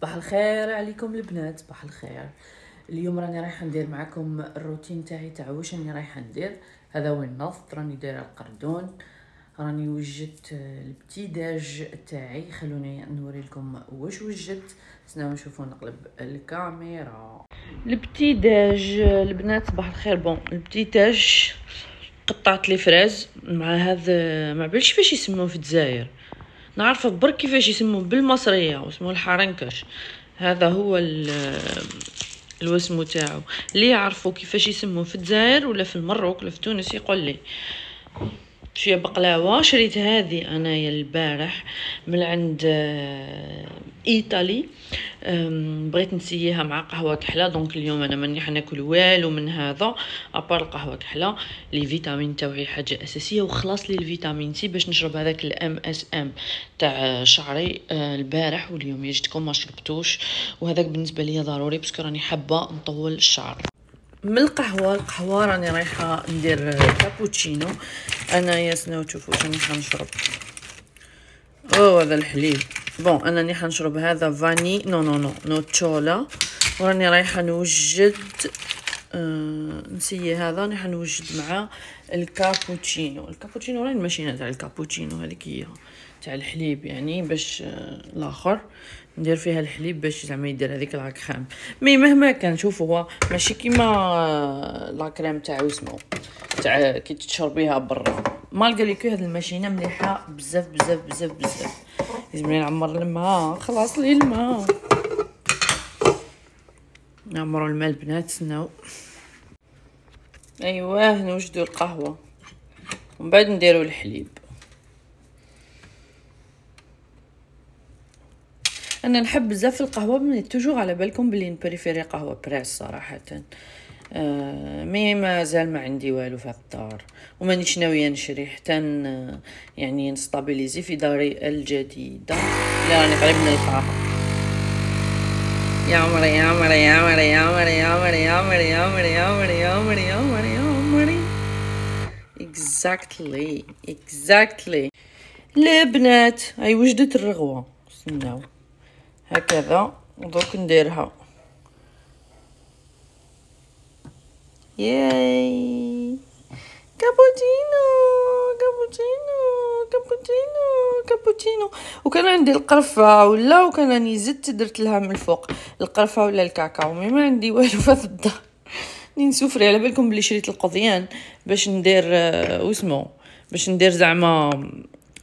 صباح الخير عليكم البنات صباح الخير اليوم راني رايحه ندير معكم الروتين تاعي تاع واش راني رايحه ندير هذا وين النفط راني دايره القردون راني وجدت البتي داج تاعي خلوني نوري لكم واش وجدت استناو نشوفو نقلب الكاميرا البتي داج البنات صباح الخير بون البتي داج قطعت لي فريز مع هذا ما بعرفش فاش يسموه في الجزائر نعرف برك كيفاش يسموه بالمصريه واسمه الحرنكش هذا هو الوسم تاعو اللي يعرفوا كيفاش يسموه في الجزائر ولا في المروك ولا في تونس يقول لي شويه بقلاوه شريت هذه انايا البارح من عند آه، ايطالي بغيت نسييها مع قهوه كحله دونك اليوم انا ماني حناكل والو من هذا ابار القهوه كحله لي فيتامين تاوعي حاجه اساسيه وخلاص لي الفيتامين سي باش نشرب هذاك الام اس ام تاع شعري آه، البارح واليوم يجدكم ما شربتوش وهذاك بالنسبه ليا ضروري باسكو راني حابه نطول الشعر من القهوه القهوه راني رايحه ندير كابوتشينو انا سناو تشوفوا شنو حنشرب او هذا الحليب بون انا راني حنشرب هذا فاني نو نو نو نوتشولا وراني رايحه نوجد نسي آه، نسيي هذا راح نوجد مع الكابوتشينو الكابوتشينو راهي الماشينه تاع الكابوتشينو هذيك هي تاع الحليب يعني باش آه، الاخر ندير فيها الحليب باش زعما يدير هذيك لا كريم مي مهما كان شوف هو ماشي كيما آه، لا كريم تاع وسمو تاع كي تشربيها برا مالغري كو هاد الماشينه مليحه بزاف بزاف بزاف بزاف لازم نعمر الماء خلاص لي الماء نعمرو الماء البنات تسناو ايواه نوجدو القهوه ومن بعد نديرو الحليب انا نحب بزاف القهوه من توجور على بالكم بلي نبريفيري قهوه بريس صراحه آه مي مازال ما عندي والو في الدار ومانيش ناويه نشري حتى يعني نستابيليزي في داري الجديده لا راني قريب نلقاها يا عمري يا عمري يا عمري يا عمري يا عمري يا عمري يا عمري يا عمري يا عمري يا عمري يا عمري exactly exactly البنات هاي وجدت الرغوه استناو هكذا دوك نديرها ياي كابوتشينو كابوتشينو كابوتشينو كابوتشينو وكان عندي القرفه ولا وكان راني زدت درت لها من الفوق القرفه ولا الكاكاو مي ما عندي والو في الدار ني نسوفري على بالكم بلي شريت القضيان باش ندير آه، واسمو باش ندير زعما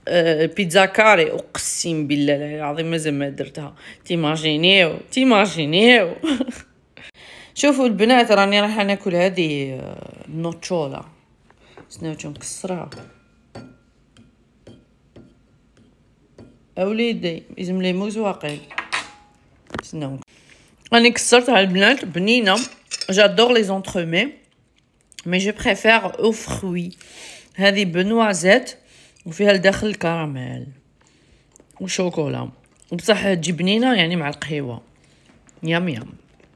آه، بيتزا كاري اقسم بالله العظيم مازال ما درتها تيماجينيو تيماجينيو شوفوا البنات راني رايحه ناكل هذه النوتشولا آه، سناوتو مكسره اوليدي لازم لي موز واقيل سنو راني كسرت على البنات بنينه جادور لي زونترومي مي جو بريفير او فروي هذه بنوازيت وفيها لداخل الكراميل وشوكولا وبصح تجي بنينه يعني مع القهيوه يام يام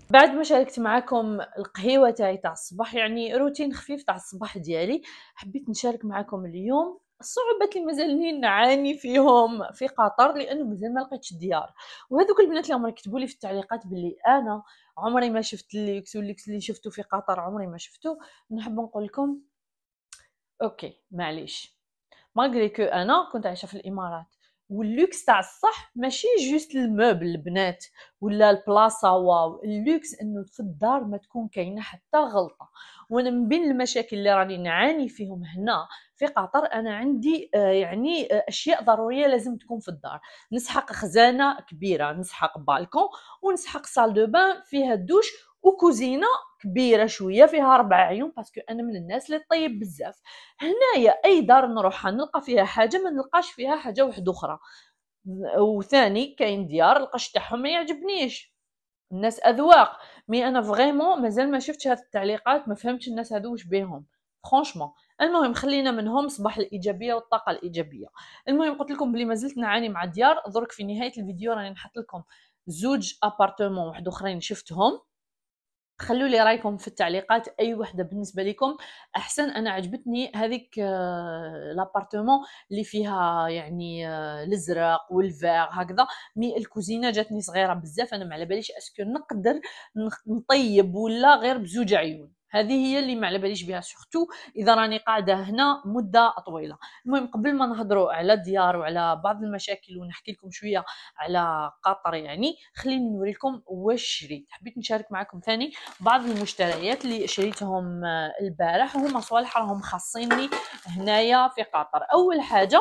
بعد ما شاركت معكم القهيوه تاعي تاع الصباح يعني روتين خفيف تاع الصباح ديالي حبيت نشارك معكم اليوم الصعوبات اللي مازالني نعاني فيهم في قطر لانه مازال ما لقيتش الديار وهذوك البنات اللي عمرك كتبوا لي في التعليقات باللي انا عمري ما شفت الليكس والليكس اللي شفته في قطر عمري ما شفته نحب نقول لكم اوكي معليش مالغري كو انا كنت عايشه في الامارات واللوكس تاع الصح ماشي جوست الموبل البنات ولا البلاصه واو اللوكس انه في الدار ما تكون كاينه حتى غلطه وانا من بين المشاكل اللي راني نعاني فيهم هنا في قطر انا عندي آه، يعني آه، اشياء ضروريه لازم تكون في الدار نسحق خزانه كبيره نسحق بالكون ونسحق سال دو بان فيها الدوش وكوزينه كبيره شويه فيها ربع عيون باسكو انا من الناس اللي طيب بزاف هنايا اي دار نروحها نلقى فيها حاجه ما نلقاش فيها حاجه واحده اخرى وثاني كاين ديار القش تاعهم ما يعجبنيش الناس اذواق مي انا فريمون مازال ما شفتش هاد التعليقات ما فهمتش الناس هادو واش بيهم فرانشمون المهم خلينا منهم صباح الايجابيه والطاقه الايجابيه المهم قلت لكم بلي مازلت نعاني مع ديار درك في نهايه الفيديو راني نحط لكم زوج ابارتمون واحد اخرين شفتهم خلوا لي رايكم في التعليقات اي وحده بالنسبه لكم احسن انا عجبتني هذيك آه، لابارتمون اللي فيها يعني آه، الازرق والفيغ هكذا مي الكوزينه جاتني صغيره بزاف انا ما على باليش اسكو نقدر نطيب ولا غير بزوج عيون هذه هي اللي ما على باليش بها سورتو اذا راني قاعده هنا مده طويله المهم قبل ما نهضروا على الديار وعلى بعض المشاكل ونحكي لكم شويه على قطر يعني خليني نوريكم واش شريت حبيت نشارك معكم ثاني بعض المشتريات اللي شريتهم آه، البارح وهما صوالح راهم خاصيني هنايا في قطر اول حاجه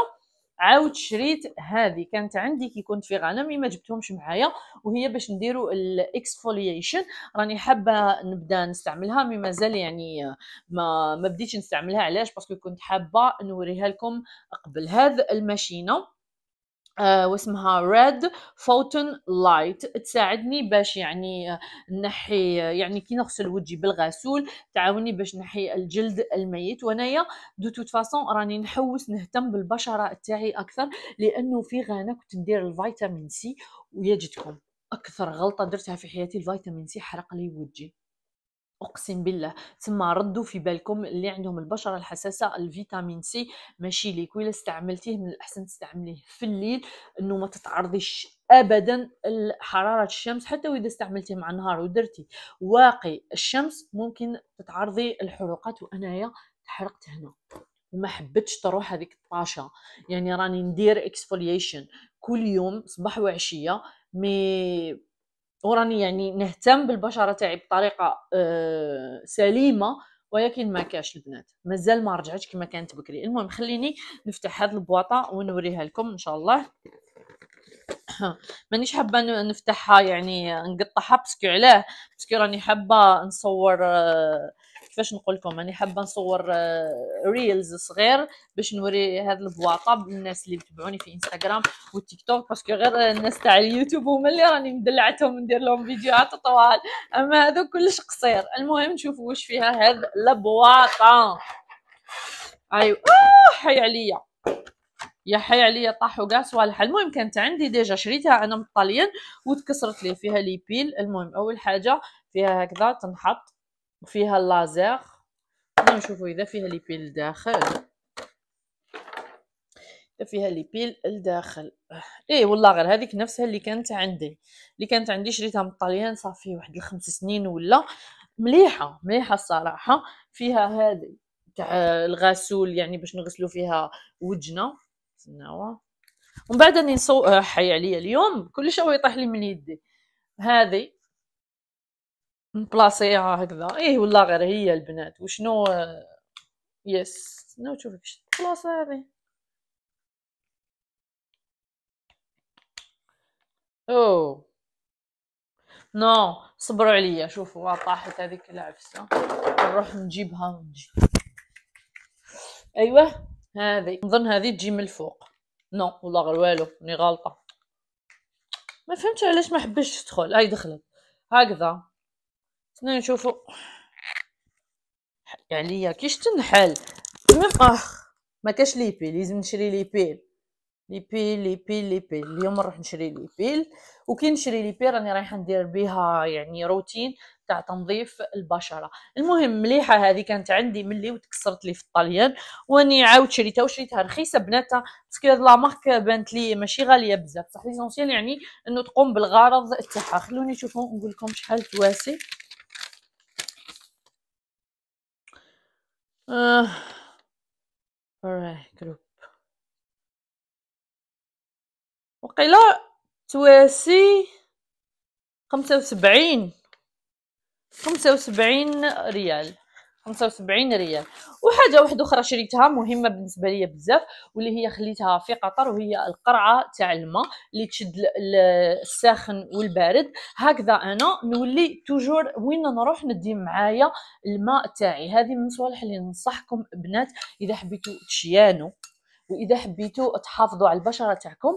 عاود شريت هذه كانت عندي كي كنت في مي ما جبتهمش معايا وهي باش نديرو الاكسفولييشن راني حابه نبدا نستعملها مي مازال يعني ما ما بديتش نستعملها علاش باسكو كنت حابه نوريها لكم قبل هذا الماشينه آه، واسمها ريد فوتون لايت تساعدني باش يعني آه، نحي آه، يعني كي نغسل وجهي بالغسول تعاوني باش نحي الجلد الميت وانايا دو توت فاسون راني نحوس نهتم بالبشره تاعي اكثر لانه في غانا كنت ندير الفيتامين سي ويجدكم اكثر غلطه درتها في حياتي الفيتامين سي حرق لي وجهي اقسم بالله تما ردوا في بالكم اللي عندهم البشره الحساسه الفيتامين سي ماشي ليك ولا استعملتيه من الاحسن تستعمليه في الليل انه ما تتعرضيش ابدا لحراره الشمس حتى واذا استعملتيه مع النهار ودرتي واقي الشمس ممكن تتعرضي الحروقات وانايا تحرقت هنا وما حبتش تروح هذيك الطاشه يعني راني ندير اكسفوليشن كل يوم صباح وعشيه مي وراني يعني نهتم بالبشره تاعي بطريقه آه، سليمه ولكن ما كاش البنات مازال ما رجعتش كما كانت بكري المهم خليني نفتح هذه البواطه ونوريها لكم ان شاء الله مانيش حابه نفتحها يعني نقطعها باسكو علاه باسكو راني حابه نصور آه كيفاش نقول لكم راني حابه نصور ريلز آه، صغير باش نوري هذه البواطه للناس اللي يتبعوني في انستغرام والتيك توك باسكو غير الناس تاع اليوتيوب هما اللي راني مدلعتهم ندير لهم فيديوهات طوال اما هذو كلش قصير المهم نشوفوا واش فيها هذه البواطه ايوا آه، حي عليا يا حي عليا طاحوا كاع صوالح المهم كانت عندي ديجا شريتها انا من وتكسرت لي فيها لي بيل المهم اول حاجه فيها هكذا تنحط وفيها اللازير نشوفوا اذا فيها لي بيل لداخل فيها لي بيل لداخل ايه والله غير هذيك نفسها اللي كانت عندي اللي كانت عندي شريتها من الطليان صافي واحد الخمس سنين ولا مليحه مليحه الصراحه فيها هذه تاع الغسول يعني باش نغسلو فيها وجنا نوا ومن بعد راني نصو حي عليا اليوم كل شيء يطيح لي من يدي هذه نبلاصيها آه، هكذا ايه ولا غير هي البنات وشنو آه، يس نو تشوفي باش البلاصه هذه او نو صبروا عليا شوفوا آه، طاحت هذيك العفسه نروح نجيبها ونجي ايوه هذه نظن هذه تجي من الفوق نو والله غير والو راني غالطه ما فهمتش علاش ما حبش تدخل هاي دخلت هكذا نشوفو نشوفوا يعني عليا كيش تنحل ميم اخ ما كاش لي بيل لازم نشري لي بيل لي بيل لي بيل لي بيل اليوم نروح نشري لي بيل وكي نشري لي بيل راني رايحه ندير بها يعني روتين تاع تنظيف البشره المهم مليحه هذه كانت عندي ملي وتكسرت لي في الطليان واني عاود شريتها وشريتها رخيصه بناتها باسكو هاد لا مارك بانت لي ماشي غاليه بزاف صح ليسونسيال يعني انه تقوم بالغرض تاعها خلوني نشوفو نقول لكم شحال تواسي آه. فراه جروب وقيلا تواسي خمسة وسبعين خمسة وسبعين ريال 75 ريال وحاجه واحده اخرى شريتها مهمه بالنسبه لي بزاف واللي هي خليتها في قطر وهي القرعه تاع الماء اللي تشد الساخن والبارد هكذا انا نولي توجور وين نروح ندي معايا الماء تاعي هذه من صوالح اللي ننصحكم بنات اذا حبيتو تشيانو واذا حبيتو تحافظوا على البشره تاعكم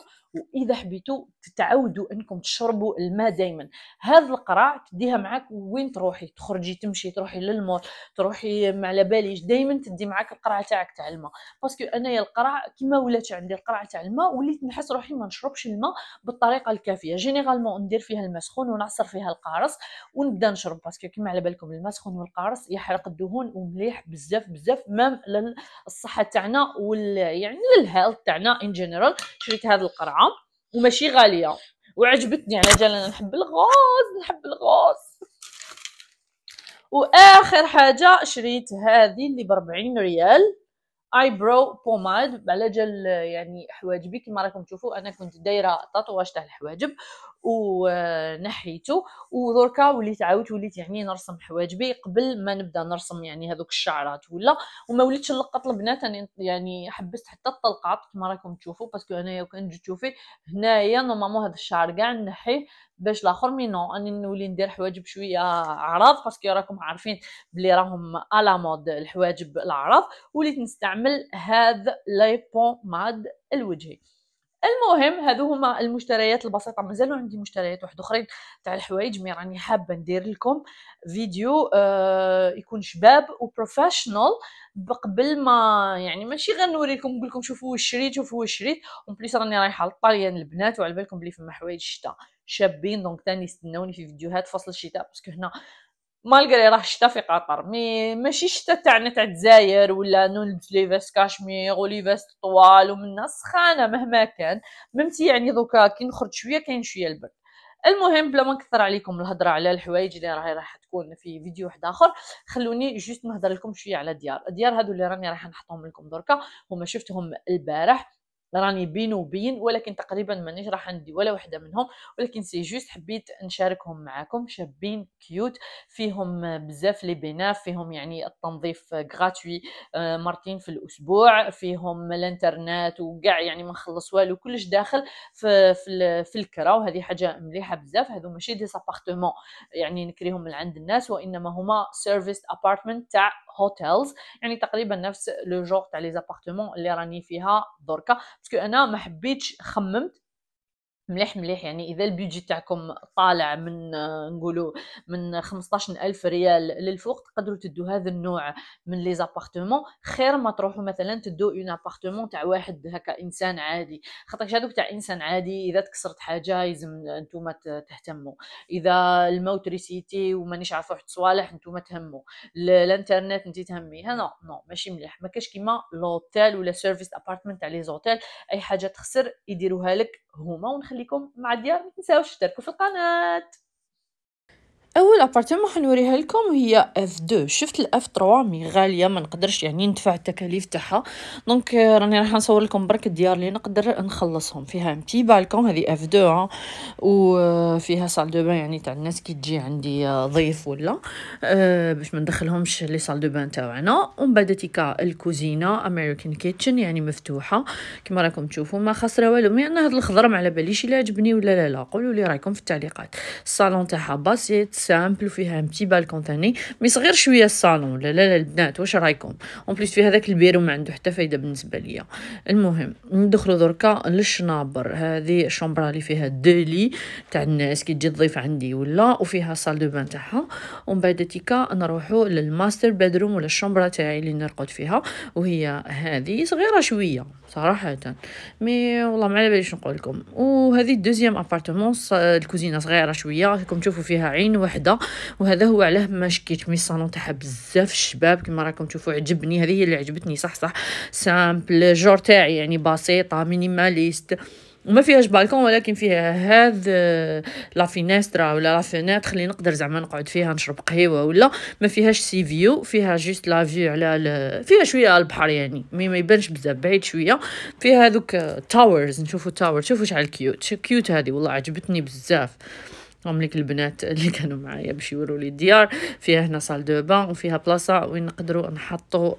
واذا حبيتوا تتعودوا انكم تشربوا الماء دائما هذا القرع تديها معك وين تروحي تخرجي تمشي تروحي للمول تروحي مع على باليش دائما تدي معك القرعه تاعك تاع الماء باسكو انايا القرع كيما ولات عندي القرعه تاع الماء وليت نحس روحي ما نشربش الماء بالطريقه الكافيه جينيرالمون ندير فيها الماء سخون ونعصر فيها القارص ونبدا نشرب باسكو كيما على بالكم الماء سخون والقارص يحرق الدهون ومليح بزاف بزاف مام للصحه تاعنا وال يعني للهيلث تاعنا ان جينيرال شريت هذه القرعه وماشي غاليه وعجبتني على جال انا نحب الغاز نحب الغاز واخر حاجه شريت هذه اللي ب 40 ريال اي برو بوماد على جال يعني حواجبي كما راكم تشوفوا انا كنت دايره تاتواج تاع الحواجب ونحيتو ودركا وليت عاودت وليت يعني نرسم حواجبي قبل ما نبدا نرسم يعني هذوك الشعرات ولا وما وليتش نلقط البنات يعني حبست حتى الطلقات كما راكم تشوفوا باسكو انايا كنت تشوفي هنايا نورمالمون هذا الشعر كاع نحيه باش لاخر مينو اني نولي ندير حواجب شويه عراض باسكو راكم عارفين بلي راهم على مود الحواجب العراض وليت نستعمل هاد لي بوماد الوجهي المهم هذو هما المشتريات البسيطه مازالوا عندي مشتريات واحد اخرين تاع الحوايج مي راني حابه ندير لكم فيديو آه يكون شباب وبروفيشنال قبل ما يعني ماشي غير نوريكم نقول لكم شوفوا واش شريت شوفوا واش شريت اون بليس راني رايحه للطاليان البنات وعلى بالكم بلي فما حوايج الشتاء شابين دونك تاني يستناوني في فيديوهات فصل الشتاء باسكو هنا مالغري راه الشتاء في قطر مي ماشي الشتاء تاعنا تاع الجزائر ولا نلبس لي فيست كاشمير ولي فيست طوال ومن سخانه مهما كان ممتي يعني دوكا كي نخرج شويه كاين شويه البرد المهم بلا ما نكثر عليكم الهضره على الحوايج اللي راهي راح تكون في فيديو واحد اخر خلوني جوست نهضر لكم شويه على ديار ديار هذو اللي راني راح نحطهم لكم دركا هما شفتهم البارح راني بين وبين ولكن تقريبا مانيش راح ندي ولا وحده منهم ولكن سي جوست حبيت نشاركهم معاكم شابين كيوت فيهم بزاف لي بيناف فيهم يعني التنظيف غراتوي آه، مرتين في الاسبوع فيهم الانترنت وكاع يعني ما نخلص والو كلش داخل في في, في الكرا وهذه حاجه مليحه بزاف هذو ماشي دي سابارتمون يعني نكريهم من عند الناس وانما هما سيرفيس ابارتمنت تاع هوتيلز يعني تقريبا نفس لو جور تاع لي زابارتمون اللي راني فيها دركا باسكو انا ما حبيتش خممت مليح مليح يعني اذا البيجي تاعكم طالع من آه، نقولوا من 15 الف ريال للفوق تقدروا تدوا هذا النوع من لي زابارتمون خير ما تروحوا مثلا تدوا اون ابارتمون تاع واحد هكا انسان عادي خاطرش هذوك تاع انسان عادي اذا تكسرت حاجه لازم انتم تهتموا اذا الموت ريسيتي ومانيش عارفه واحد صوالح انتم تهموا الانترنت انت تهميها نو نو ماشي مليح ما كاش كيما لوتيل ولا سيرفيس ابارتمنت تاع لي زوتيل اي حاجه تخسر يديروها لك هما ونخ نخليكم مع الديار ما تنساوش تشتركوا في القناه اول ابارتمون حنوريها لكم هي اف 2 شفت الاف مي غاليه ما نقدرش يعني ندفع التكاليف تاعها دونك آه، راني راح نصور لكم برك الديار اللي نقدر نخلصهم فيها امتي بالكون هذه اف 2 وفيها سال دو بان يعني تاع الناس كي تجي عندي آه، ضيف ولا آه، باش ما ندخلهمش لي سال دو بان تاعنا ومن بعد تيكا الكوزينه امريكان كيتشن يعني مفتوحه كما راكم تشوفوا ما خسره والو مي انا هذا الخضر ما على باليش الا عجبني ولا لا لا قولوا لي رايكم في التعليقات الصالون تاعها باسيت سامبل وفيها ان بتي بالكونتاني مي صغير شويه الصالون لا لا لا البنات واش رايكم اون بليس في هذاك البيرو ما عنده حتى فايده بالنسبه ليا المهم ندخلوا دركا للشنابر هذه الشومبرا اللي فيها دولي تاع الناس كي تجي تضيف عندي ولا وفيها سال دو بان تاعها ومن بعد تيكا نروحوا للماستر بيدروم ولا الشومبرا تاعي اللي نرقد فيها وهي هذه صغيره شويه صراحه مي والله ما على باليش نقول لكم وهذه دوزيام ابارتمون الكوزينه صغيره شويه راكم تشوفوا فيها عين واحد وحده وهذا هو علاه ما شكيت مي الصالون تاعها بزاف الشباب كما راكم تشوفوا عجبني هذه هي اللي عجبتني صح صح سامبل جور تاعي يعني بسيطه مينيماليست وما فيهاش بالكون ولكن فيها هذا لا فينيسترا ولا لا فينيتر اللي نقدر زعما نقعد فيها نشرب قهيوه ولا ما فيهاش سي فيو فيها جوست لا فيو على فيها شويه البحر يعني مي ما يبانش بزاف بعيد شويه فيها هذوك تاورز نشوفوا تاور شوفوا شحال كيوت كيوت هذه والله عجبتني بزاف هم ليك البنات اللي كانوا معايا باش يوروا لي الديار فيها هنا سال دو بان وفيها بلاصه وين نقدروا نحطوا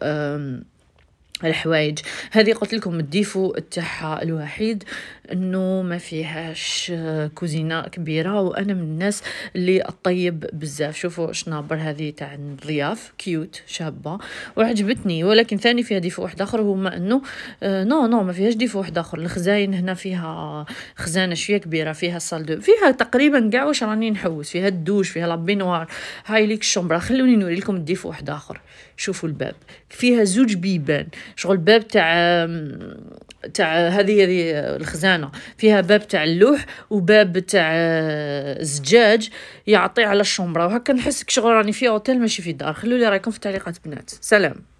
الحوايج هذه قلت لكم الديفو تاعها الوحيد انه ما فيهاش كوزينه كبيره وانا من الناس اللي الطيب بزاف شوفوا شنابر هذه تاع الضياف كيوت شابه وعجبتني ولكن ثاني فيها ديفو واحد اخر هما انه نو آه، نو ما فيهاش ديفو واحد اخر الخزاين هنا فيها خزانه شويه كبيره فيها الصال دو فيها تقريبا كاع واش راني نحوس فيها الدوش فيها لابينوار هاي ليك الشومبرا خلوني نوري لكم الديفو واحد اخر شوفوا الباب فيها زوج بيبان شغل باب تاع تاع هذه هذه آه، الخزانه مزيانه فيها باب تاع اللوح وباب تاع آه، زجاج يعطي على الشومبرا وهكا نحس كشغل راني في اوتيل ماشي في دار خلولي رايكم في التعليقات بنات سلام